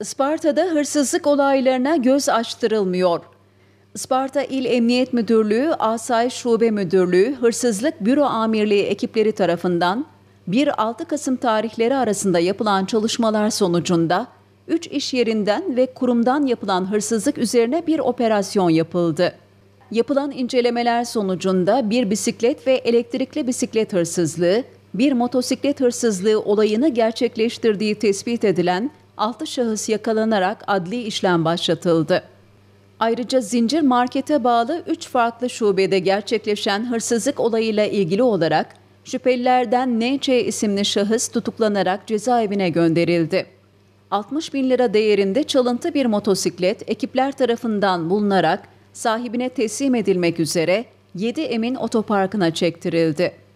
Isparta'da hırsızlık olaylarına göz açtırılmıyor. Isparta İl Emniyet Müdürlüğü Asayiş Şube Müdürlüğü Hırsızlık Büro Amirliği ekipleri tarafından 1-6 Kasım tarihleri arasında yapılan çalışmalar sonucunda 3 iş yerinden ve kurumdan yapılan hırsızlık üzerine bir operasyon yapıldı. Yapılan incelemeler sonucunda bir bisiklet ve elektrikli bisiklet hırsızlığı, bir motosiklet hırsızlığı olayını gerçekleştirdiği tespit edilen 6 şahıs yakalanarak adli işlem başlatıldı. Ayrıca zincir markete bağlı 3 farklı şubede gerçekleşen hırsızlık olayıyla ilgili olarak şüphelilerden N.C. isimli şahıs tutuklanarak cezaevine gönderildi. 60 bin lira değerinde çalıntı bir motosiklet ekipler tarafından bulunarak sahibine teslim edilmek üzere 7 Emin Otoparkı'na çektirildi.